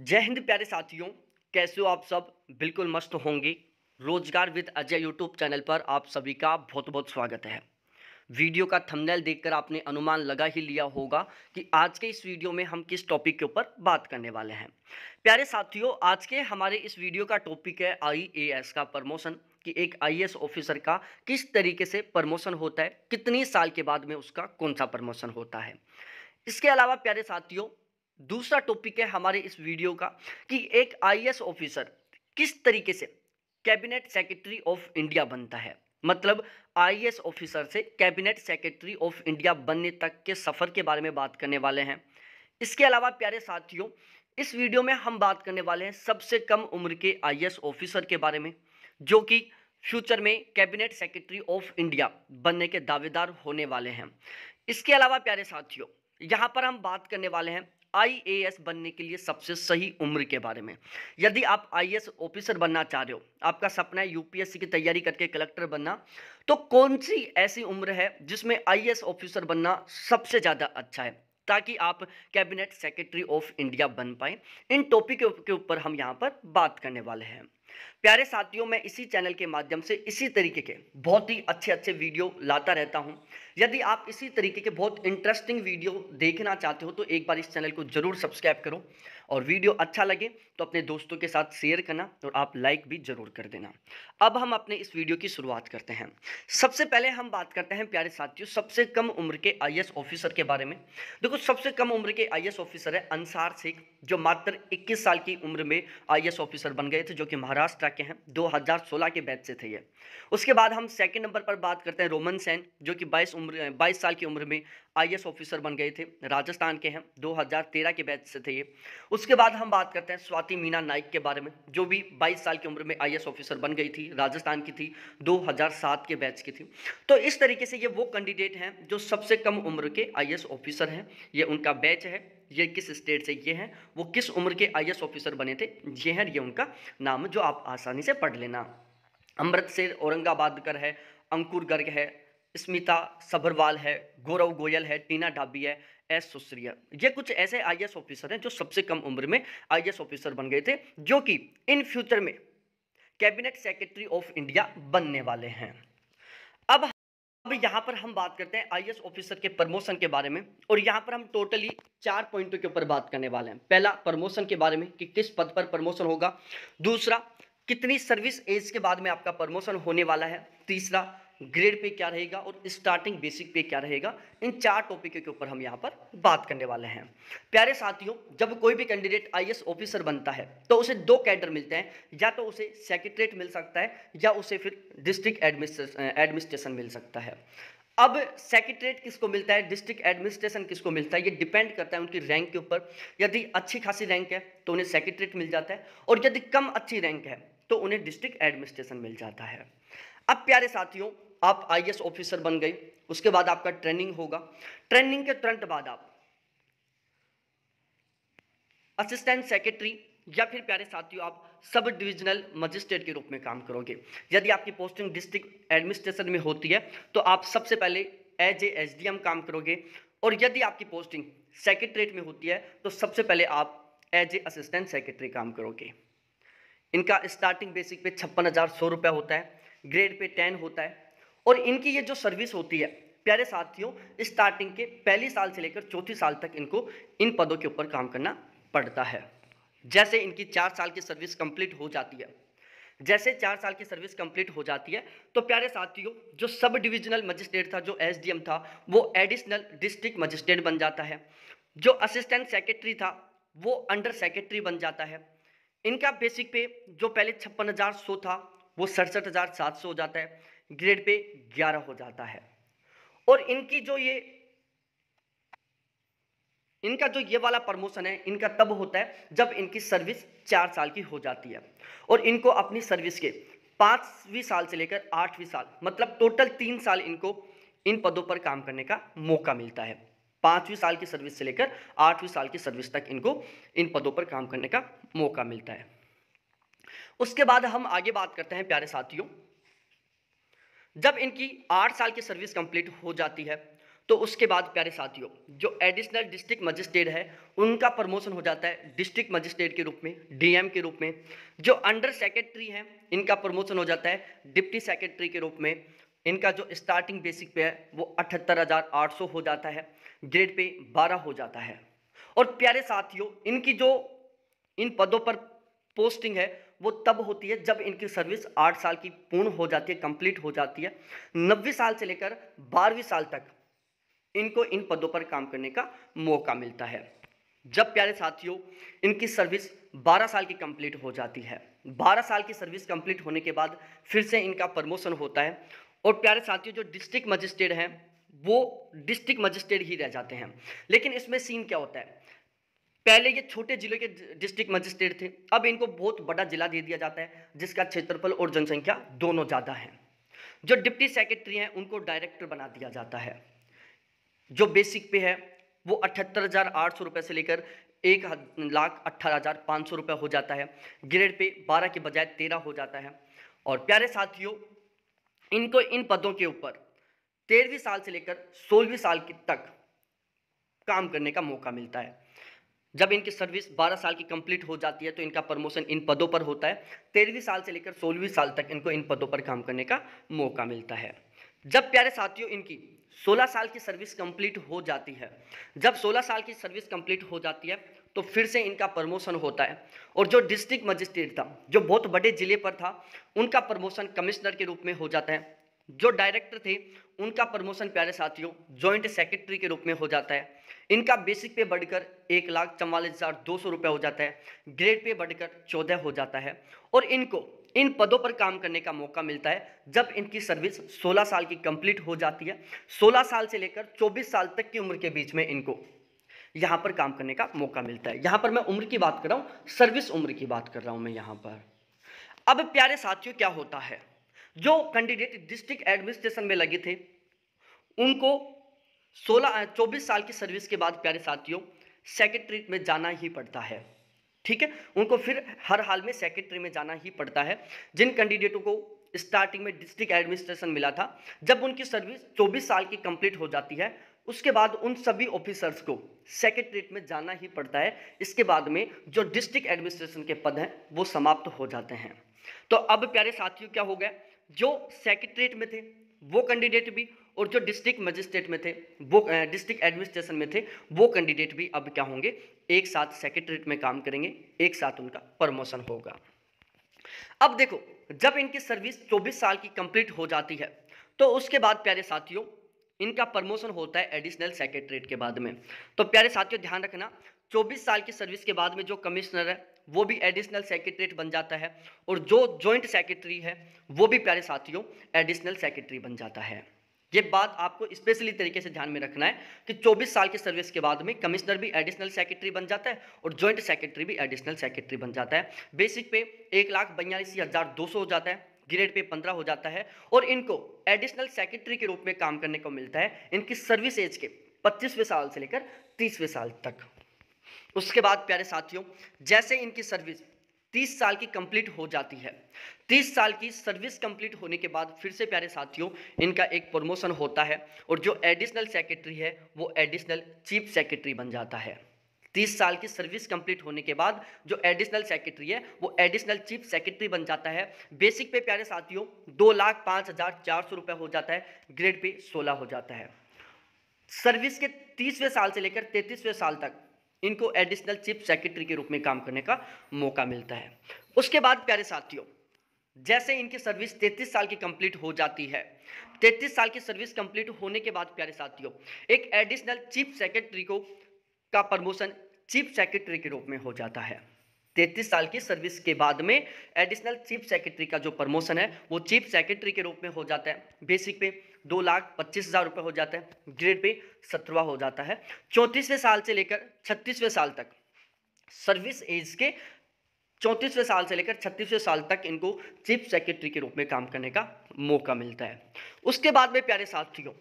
जय हिंद प्यारे साथियों कैसे हो आप सब बिल्कुल मस्त होंगे रोजगार विद अजय यूट्यूब चैनल पर आप सभी का बहुत बहुत स्वागत है वीडियो का थंबनेल देखकर आपने अनुमान लगा ही लिया होगा कि आज के इस वीडियो में हम किस टॉपिक के ऊपर बात करने वाले हैं प्यारे साथियों आज के हमारे इस वीडियो का टॉपिक है आई का प्रमोशन कि एक आई ऑफिसर का किस तरीके से प्रमोशन होता है कितनी साल के बाद में उसका कौन सा प्रमोशन होता है इसके अलावा प्यारे साथियों दूसरा टॉपिक है हमारे इस वीडियो का कि एक आईएएस ऑफिसर किस तरीके से कैबिनेट सेक्रेटरी ऑफ इंडिया बनता है मतलब आईएएस ऑफिसर से कैबिनेट सेक्रेटरी ऑफ इंडिया बनने तक के सफ़र के बारे में बात करने वाले हैं इसके अलावा प्यारे साथियों इस वीडियो में हम बात करने वाले हैं सबसे कम उम्र के आई ऑफिसर के बारे में जो कि फ्यूचर में कैबिनेट सेक्रेटरी ऑफ इंडिया बनने के दावेदार होने वाले हैं इसके अलावा प्यारे साथियों यहाँ पर हम बात करने वाले हैं आईएएस बनने के लिए सबसे सही उम्र के बारे में यदि आप आईएएस ऑफिसर बनना चाह रहे हो आपका सपना है यूपीएससी की तैयारी करके कलेक्टर बनना तो कौन सी ऐसी उम्र है जिसमें आईएएस ऑफिसर बनना सबसे ज़्यादा अच्छा है ताकि आप कैबिनेट सेक्रेटरी ऑफ इंडिया बन पाए इन टॉपिक के ऊपर हम यहाँ पर बात करने वाले हैं प्यारे साथियों मैं इसी चैनल के माध्यम से इसी तरीके के बहुत ही अच्छे अच्छे वीडियो लाता रहता हूं यदि आप इसी तरीके के बहुत इंटरेस्टिंग वीडियो देखना चाहते हो तो एक बार इस चैनल को जरूर सब्सक्राइब करो और वीडियो अच्छा लगे तो अपने दोस्तों के साथ शेयर करना और आप लाइक भी जरूर कर देना अब हम अपने इस वीडियो की शुरुआत करते हैं सबसे पहले हम बात करते हैं प्यारे साथियों सबसे कम उम्र के आई ऑफिसर के बारे में देखो सबसे कम उम्र के आई ऑफिसर है अंसार शेख जो मात्र इक्कीस साल की उम्र में आई ऑफिसर बन गए थे जो कि महाराष्ट्र के हैं 2016 के बैच से थे ये उसके बाद हम सेकंड नंबर पर बात करते हैं रोमन सेन जो कि 22 उम्र 22 साल की उम्र में आईएएस ऑफिसर बन गए थे राजस्थान के हैं 2013 के बैच से थे ये उसके बाद हम बात करते हैं स्वाति मीना नाइक के बारे में जो भी बाईस साल की उम्र में आई ऑफिसर बन गई थी राजस्थान की थी दो के बैच की थी तो इस तरीके से ये वो कैंडिडेट हैं जो सबसे कम उम्र के आई ऑफिसर हैं ये उनका बैच है ये किस स्टेट से ये हैं वो किस उम्र के आई ऑफिसर बने थे ये हैं ये उनका नाम जो आप आसानी से पढ़ लेना अमृतसर औरंगाबाद कर है अंकुर गर्ग है स्मिता सबरवाल है गौरव गोयल है टीना ढाबी है एस सुश्रिया ये कुछ ऐसे आई ऑफिसर हैं जो सबसे कम उम्र में आई ऑफिसर बन गए थे जो कि इन फ्यूचर में कैबिनेट सेक्रेटरी ऑफ इंडिया बनने वाले हैं अब यहाँ पर हम बात करते हैं आईएएस ऑफिसर के प्रमोशन के बारे में और यहाँ पर हम टोटली चार पॉइंटों के ऊपर बात करने वाले हैं पहला प्रमोशन के बारे में कि किस पद पर प्रमोशन होगा दूसरा कितनी सर्विस एज के बाद में आपका प्रमोशन होने वाला है तीसरा ग्रेड पे क्या रहेगा और स्टार्टिंग बेसिक पे क्या रहेगा इन चार टॉपिक के ऊपर हम यहाँ पर बात करने वाले हैं प्यारे साथियों जब कोई भी कैंडिडेट आई ऑफिसर बनता है तो उसे दो कैडर मिलते हैं या तो उसे सेक्रेटरेट मिल सकता है या उसे फिर डिस्ट्रिक्ट एडमिनिस्ट्रेशन मिल सकता है अब सेक्रेटरेट किसको मिलता है डिस्ट्रिक्ट एडमिनिस्ट्रेशन किसको मिलता है ये डिपेंड करता है उनकी रैंक के ऊपर यदि अच्छी खासी रैंक है तो उन्हें सेक्रेटरेट मिल जाता है और यदि कम अच्छी रैंक है तो उन्हें डिस्ट्रिक्ट एडमिनिस्ट्रेशन मिल जाता है अब प्यारे साथियों आप आई ऑफिसर बन गई उसके बाद आपका ट्रेनिंग होगा ट्रेनिंग के तुरंत बाद आप असिस्टेंट सेक्रेटरी या फिर प्यारे साथियों आप सब डिविजनल मजिस्ट्रेट के रूप में काम करोगे यदि आपकी पोस्टिंग डिस्ट्रिक्ट एडमिनिस्ट्रेशन में होती है तो आप सबसे पहले एज ए एस काम करोगे और यदि आपकी पोस्टिंग सेक्रेटरीट में होती है तो सबसे पहले आप एज ए असिस्टेंट सेक्रेटरी काम करोगे इनका स्टार्टिंग बेसिक पे छप्पन हज़ार सौ रुपये होता है ग्रेड पे टेन होता है और इनकी ये जो सर्विस होती है प्यारे साथियों स्टार्टिंग के पहली साल से लेकर चौथी साल तक इनको इन पदों के ऊपर काम करना पड़ता है जैसे इनकी चार साल की सर्विस कंप्लीट हो जाती है जैसे चार साल की सर्विस कंप्लीट हो जाती है तो प्यारे साथियों जो सब डिविजनल मजिस्ट्रेट था जो एस था वो एडिशनल डिस्ट्रिक्ट मजिस्ट्रेट बन जाता है जो असिस्टेंट सेक्रेटरी था वो अंडर सेक्रेटरी बन जाता है इनका बेसिक पे जो पहले छप्पन हज़ार सौ था वो सड़सठ हज़ार सात सौ हो जाता है ग्रेड पे ग्यारह हो जाता है और इनकी जो ये इनका जो ये वाला प्रमोशन है इनका तब होता है जब इनकी सर्विस चार साल की हो जाती है और इनको अपनी सर्विस के पांचवी साल से लेकर आठवीं साल मतलब टोटल तीन साल इनको इन पदों पर काम करने का मौका मिलता है पांचवी साल की सर्विस से लेकर आठवीं साल की सर्विस तक इनको इन पदों पर काम करने का मौका मिलता है उसके बाद हम आगे बात करते हैं प्यारे साथियों जब इनकी आठ साल की सर्विस कंप्लीट हो जाती है तो उसके बाद प्यारे साथियों जो एडिशनल डिस्ट्रिक्ट मजिस्ट्रेट है उनका प्रमोशन हो जाता है डिस्ट्रिक्ट मजिस्ट्रेट के रूप में डीएम के रूप में जो अंडर सेक्रेटरी हैं इनका प्रमोशन हो जाता है डिप्टी सेक्रेटरी के रूप में इनका जो स्टार्टिंग बेसिक पे है वो अठहत्तर हज़ार आठ सौ हो जाता है ग्रेड पे बारह हो जाता है और प्यारे साथियों इनकी जो इन पदों पर पोस्टिंग है वो तब होती है जब इनकी सर्विस आठ साल की पूर्ण हो जाती है कंप्लीट हो जाती है नब्बे साल से लेकर बारहवीं साल तक इनको इन पदों पर काम करने का मौका मिलता है जब प्यारे साथियों इनकी सर्विस 12 साल की कंप्लीट हो जाती है 12 साल की सर्विस कंप्लीट होने के बाद फिर से इनका प्रमोशन होता है और प्यारे साथियों जो डिस्ट्रिक्ट मजिस्ट्रेट हैं वो डिस्ट्रिक्ट मजिस्ट्रेट ही रह जाते हैं लेकिन इसमें सीन क्या होता है पहले ये छोटे जिले के डिस्ट्रिक्ट मजिस्ट्रेट थे अब इनको बहुत बड़ा जिला दे दिया जाता है जिसका क्षेत्रफल और जनसंख्या दोनों ज़्यादा है जो डिप्टी सेक्रेटरी हैं उनको डायरेक्टर बना दिया जाता है जो बेसिक पे है वो अठहत्तर हज़ार आठ सौ रुपये से लेकर एक लाख अट्ठारह हज़ार पाँच सौ रुपये हो जाता है ग्रेड पे बारह के बजाय तेरह हो जाता है और प्यारे साथियों इनको इन पदों के ऊपर तेरहवीं साल से लेकर सोलहवीं साल तक काम करने का मौका मिलता है जब इनकी सर्विस 12 साल की कंप्लीट हो जाती है तो इनका प्रमोशन इन पदों पर होता है तेरहवीं साल से लेकर सोलहवीं साल तक इनको इन पदों पर काम करने का मौका मिलता है जब प्यारे साथियों इनकी 16 साल की सर्विस कंप्लीट हो जाती है जब 16 साल की सर्विस कंप्लीट हो जाती है तो फिर से इनका प्रमोशन होता है और जो डिस्ट्रिक्ट मजिस्ट्रेट था जो बहुत बड़े ज़िले पर था उनका प्रमोशन कमिश्नर के रूप में हो जाता है जो डायरेक्टर थे उनका प्रमोशन प्यारे साथियों जॉइंट सेक्रेटरी के रूप में हो जाता है इनका बेसिक पे बढ़कर एक लाख चवालीस हज़ार दो सौ रुपये हो जाता है ग्रेड पे बढ़कर चौदह हो जाता है और इनको इन पदों पर काम करने का मौका मिलता है जब इनकी सर्विस 16 साल की कंप्लीट हो जाती है 16 साल से लेकर 24 साल तक की उम्र के बीच में इनको यहाँ पर काम करने का मौका मिलता है यहाँ पर मैं उम्र की बात कर रहा हूँ सर्विस उम्र की बात कर रहा हूँ मैं यहाँ पर अब प्यारे साथियों क्या होता है जो कैंडिडेट डिस्ट्रिक्ट एडमिनिस्ट्रेशन में लगे थे उनको सोलह चौबीस साल की सर्विस के बाद प्यारे साथियों सेक्रेटरीट में जाना ही पड़ता है ठीक है उनको फिर हर हाल में सेक्रेटरी में जाना ही पड़ता है जिन कैंडिडेटों को स्टार्टिंग में डिस्ट्रिक्ट एडमिनिस्ट्रेशन मिला था जब उनकी सर्विस 24 साल की कंप्लीट हो जाती है उसके बाद उन सभी ऑफिसर्स को सेक्रेटरीट में जाना ही पड़ता है इसके बाद में जो डिस्ट्रिक्ट एडमिनिस्ट्रेशन के पद हैं वो समाप्त हो जाते हैं तो अब प्यारे साथियों क्या हो गया जो सेक्रेटरीट में थे वो कैंडिडेट भी और जो डिस्ट्रिक्ट मजिस्ट्रेट में थे वो डिस्ट्रिक्ट एडमिनिस्ट्रेशन में थे वो कैंडिडेट भी अब क्या होंगे एक साथ सेक्रेटरीट में काम करेंगे एक साथ उनका प्रमोशन होगा अब देखो जब इनकी सर्विस 24 साल की कंप्लीट हो जाती है तो उसके बाद प्यारे साथियों इनका प्रमोशन होता है एडिशनल सेक्रेटरीट के बाद में तो प्यारे साथियों ध्यान रखना 24 साल की सर्विस के बाद में जो कमिश्नर है वो भी एडिशनल सेक्रेटरीट बन जाता है और जो जॉइंट सेक्रेटरी है वो भी प्यारे साथियों एडिशनल सेक्रेटरी बन जाता है ये बात आपको स्पेशली तरीके से ध्यान में रखना है कि 24 साल की सर्विस के बाद में कमिश्नर भी एडिशनल सेक्रेटरी बन जाता है और ज्वाइंट सेक्रेटरी भी एडिशनल सेक्रेटरी बन जाता है बेसिक पे एक लाख बयालीस हज़ार दो सौ हो जाता है ग्रेड पे पंद्रह हो जाता है और इनको एडिशनल सेक्रेटरी के रूप में काम करने को मिलता है इनकी सर्विस एज के पच्चीसवें साल से लेकर तीसवें साल तक उसके बाद प्यारे साथियों जैसे इनकी सर्विस तीस साल की कंप्लीट हो जाती है तीस साल की सर्विस कंप्लीट होने के बाद फिर से प्यारे साथियों इनका एक प्रमोशन होता है और जो एडिशनल सेक्रेटरी है वो एडिशनल चीफ सेक्रेटरी बन जाता है तीस साल की सर्विस कंप्लीट होने के बाद जो एडिशनल सेक्रेटरी है वो एडिशनल चीफ सेक्रेटरी बन जाता है बेसिक पे प्यारे साथियों दो लाख पाँच हज़ार चार सौ रुपये हो जाता है ग्रेड पे सोलह हो जाता है सर्विस के तीसवें साल से लेकर तैंतीसवें साल तक इनको एडिशनल चीफ सेक्रेटरी के रूप में काम करने का मौका मिलता है उसके बाद प्यारे साथियों जैसे इनकी सर्विस 33 साल की कंप्लीट हो जाती है 33 साल की सर्विस कंप्लीट होने के बाद प्यारे साथियों एक एडिशनल चीफ सेक्रेटरी को का प्रमोशन चीफ सेक्रेटरी के रूप में हो जाता है 33 साल की सर्विस के बाद में एडिशनल चीफ सेक्रेटरी का जो प्रमोशन है वो चीफ सेक्रेटरी के रूप में हो जाता है बेसिक पे दो लाख पच्चीस हज़ार रुपये हो जाता है ग्रेड पे सत्रवा हो जाता है चौंतीसवें साल से लेकर छत्तीसवें साल तक सर्विस एज के चौंतीसवें साल से लेकर छत्तीसवें साल तक इनको चीफ सेक्रेटरी के रूप में काम करने का मौका मिलता है उसके बाद में प्यारे साथियों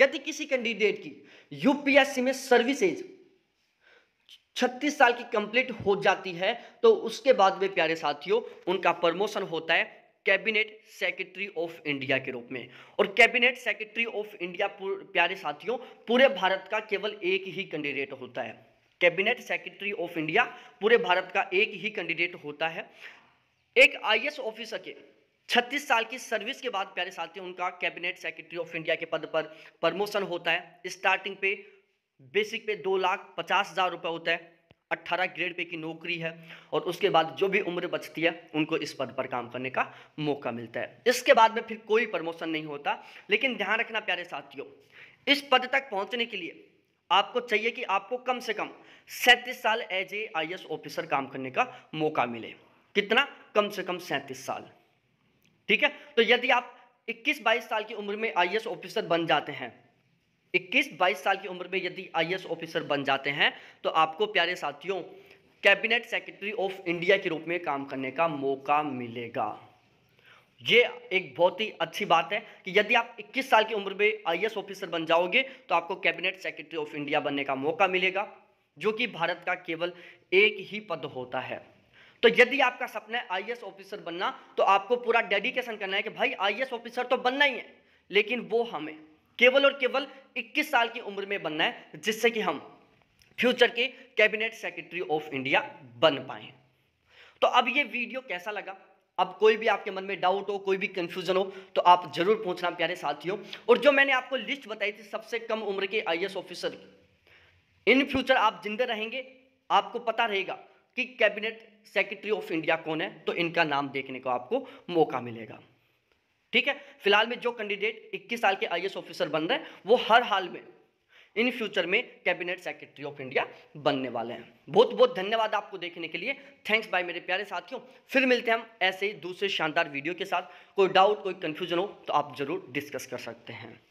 यदि किसी कैंडिडेट की यूपीएससी में सर्विस एज छत्तीस साल की कंप्लीट हो जाती है तो उसके बाद में प्यारे साथियों उनका प्रमोशन होता है कैबिनेट सेक्रेटरी ऑफ इंडिया के रूप में और कैबिनेट सेक्रेटरी ऑफ इंडिया प्यारे साथियों पूरे भारत का केवल एक ही कैंडिडेट होता है कैबिनेट सेक्रेटरी ऑफ इंडिया पूरे भारत का एक ही कैंडिडेट होता है एक आईएएस ऑफिसर के 36 साल की सर्विस के बाद प्यारे साथियों उनका कैबिनेट सेक्रेटरी ऑफ इंडिया के पद पर प्रमोशन होता है स्टार्टिंग पे बेसिक पे दो लाख पचास हजार रुपये होता है अट्ठारह ग्रेड पे की नौकरी है और उसके बाद जो भी उम्र बचती है उनको इस पद पर काम करने का मौका मिलता है इसके बाद में फिर कोई प्रमोशन नहीं होता लेकिन ध्यान रखना प्यारे साथियों इस पद तक पहुंचने के लिए आपको चाहिए कि आपको कम से कम सैंतीस साल एज ए आई ऑफिसर काम करने का मौका मिले कितना कम से कम सैंतीस साल ठीक है तो यदि आप इक्कीस बाईस साल की उम्र में आई ऑफिसर बन जाते हैं इक्कीस बाईस साल की उम्र में यदि आई ऑफिसर बन जाते हैं तो आपको प्यारे साथियों कैबिनेट सेक्रेटरी ऑफ इंडिया के रूप में काम करने का मौका मिलेगा ये एक बहुत ही अच्छी बात है कि यदि आप 21 साल की उम्र में आई ऑफिसर बन जाओगे तो आपको कैबिनेट सेक्रेटरी ऑफ इंडिया बनने का मौका मिलेगा जो कि भारत का केवल एक ही पद होता है तो यदि आपका सपना है आई ऑफिसर बनना तो आपको पूरा डेडिकेशन करना है कि भाई आई ऑफिसर तो बनना ही है लेकिन वो हमें केवल और केवल 21 साल की उम्र में बनना है जिससे कि हम फ्यूचर के कैबिनेट सेक्रेटरी ऑफ इंडिया बन पाए तो अब ये वीडियो कैसा लगा अब कोई भी आपके मन में डाउट हो कोई भी कंफ्यूजन हो तो आप जरूर पूछना प्यारे साथियों और जो मैंने आपको लिस्ट बताई थी सबसे कम उम्र के आई ऑफिसर इन फ्यूचर आप जिंदे रहेंगे आपको पता रहेगा कि कैबिनेट सेक्रेटरी ऑफ इंडिया कौन है तो इनका नाम देखने को आपको मौका मिलेगा ठीक है फिलहाल में जो कैंडिडेट 21 साल के आई ऑफिसर बन रहे हैं वो हर हाल में इन फ्यूचर में कैबिनेट सेक्रेटरी ऑफ इंडिया बनने वाले हैं बहुत बहुत धन्यवाद आपको देखने के लिए थैंक्स बाय मेरे प्यारे साथियों फिर मिलते हैं हम ऐसे ही दूसरे शानदार वीडियो के साथ कोई डाउट कोई कन्फ्यूजन हो तो आप जरूर डिस्कस कर सकते हैं